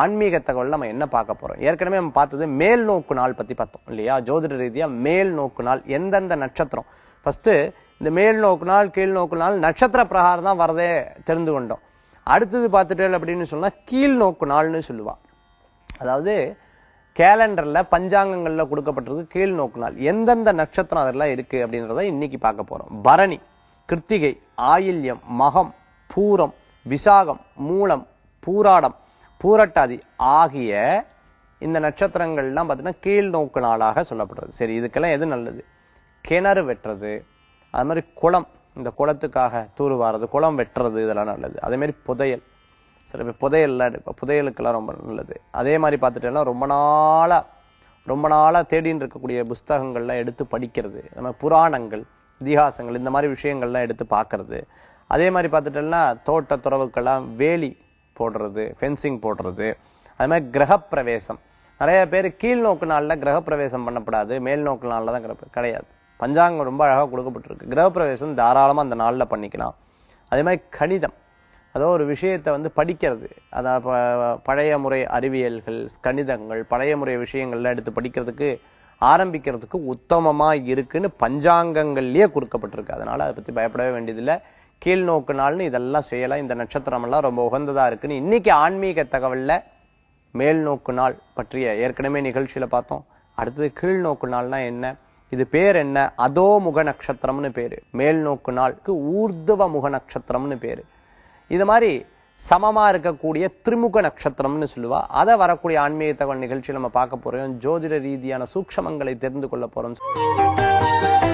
ஆன்மீக தகவல் நம்ம என்ன பார்க்க போறோம் ஏற்கனவே நம்ம பார்த்தது மேல் நோக்கு நாள் பத்தி பார்த்தோம் இல்லையா ஜோதிட ரீதியா மேல் நோக்கு நாள் எந்தெந்த நட்சத்திரம் ஃபர்ஸ்ட் இந்த மேல் நோக்கு நாள் கீழ் நோக்கு நாள் நட்சத்திர பிரகாரம் தான் வரதே தெரிந்து கொண்டோம் அடுத்தது பார்த்துட்டு அப்படின்னு சொன்னா கீழ் நோக்கு நாள்னு சொல்லுவா அதாவது கேலண்டர்ல பஞ்சாங்கங்கள்ல கொடுக்கப்பட்டிருக்கு கீழ் நோக்கு நாள் எந்தெந்த நட்சத்திரம் அதெல்லாம் இருக்கு அப்படின்றத இன்னைக்கு பார்க்க போறோம் பரணி கிருத்திகை ஆயில்யம் மகம் பூரம் விசாகம் மூலம் பூராடம் பூரட்டாதி ஆகிய இந்த நட்சத்திரங்கள்லாம் பார்த்தீங்கன்னா கீழ் நோக்கு நாளாக சொல்லப்படுறது சரி இதுக்கெல்லாம் எது நல்லது கிணறு வெட்டுறது அது மாதிரி குளம் இந்த குளத்துக்காக தூருவாரது குளம் வெட்டுறது இதெல்லாம் நல்லது அதே மாதிரி புதையல் சில பேர் புதையல்லாம் இப்போ புதையலுக்கெல்லாம் ரொம்ப நல்லது அதே மாதிரி பார்த்துட்டேன்னா ரொம்ப நாளாக ரொம்ப நாளாக தேடின்னு இருக்கக்கூடிய புஸ்தகங்கள்லாம் எடுத்து படிக்கிறது அது மாதிரி புராணங்கள் இதிகாசங்கள் இந்த மாதிரி விஷயங்கள்லாம் எடுத்து பார்க்கறது அதே மாதிரி பார்த்துட்டேன்னா தோட்டத்துறவுக்கெல்லாம் துறவுக்கெல்லாம் வேலி போடுறது ஃபென்சிங் போடுறது அது மாதிரி கிரகப்பிரவேசம் நிறைய பேர் கீழ் நோக்கு நாளில் கிரகப்பிரவேசம் பண்ணப்படாது மேல் நோக்கு நாளில் தான் கிடையாது பஞ்சாங்கம் ரொம்ப அழகாக கொடுக்கப்பட்டிருக்கு கிரகப்பிரவேசம் தாராளமாக அந்த நாளில் பண்ணிக்கலாம் அதே மாதிரி கணிதம் அதோ ஒரு விஷயத்தை வந்து படிக்கிறது அதாவது பழைய முறை அறிவியல்கள் கணிதங்கள் பழைய முறை விஷயங்கள்லாம் எடுத்து படிக்கிறதுக்கு ஆரம்பிக்கிறதுக்கு உத்தமமாக இருக்குன்னு பஞ்சாங்கங்கள்லேயே கொடுக்கப்பட்டிருக்கு அதனால் அதை பற்றி பயப்படவே வேண்டியதில்லை கீழ் நோக்கு நாள்னு இதெல்லாம் செய்யலாம் இந்த நட்சத்திரம் எல்லாம் ரொம்ப உகந்ததா இருக்குன்னு இன்னைக்கு ஆன்மீக தகவல்ல மேல் நோக்கு நாள் பற்றிய ஏற்கனவே நிகழ்ச்சியில பார்த்தோம் அடுத்தது கீழ் நோக்கு நாள்னா என்ன இது பேர் என்ன அதோ முக நட்சத்திரம்னு பேரு மேல் நோக்கு நாளுக்கு ஊர்துவ முக நட்சத்திரம்னு பேரு இது மாதிரி சமமா இருக்கக்கூடிய திருமுக நட்சத்திரம்னு சொல்லுவா அதை வரக்கூடிய ஆன்மீக தகவல் நிகழ்ச்சியில் நம்ம பார்க்க போறோம் ஜோதிட ரீதியான சூக்ஷமங்களை தெரிந்து கொள்ள போறோம்